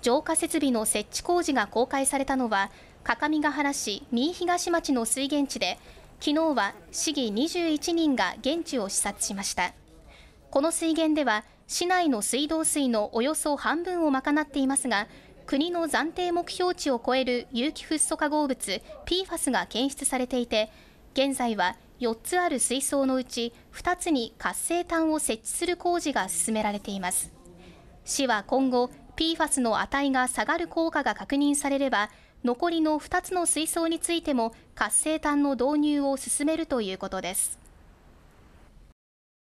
浄化設備の設置工事が公開されたのは各務原市三東町の水源地で昨日は市議21人が現地を視察しましたこの水源では市内の水道水のおよそ半分を賄っていますが国の暫定目標値を超える有機フッ素化合物 PFAS が検出されていて現在は4つある水槽のうち2つに活性炭を設置する工事が進められています市は今後 PFAS の値が下がる効果が確認されれば残りの2つの水槽についても活性炭の導入を進めるということです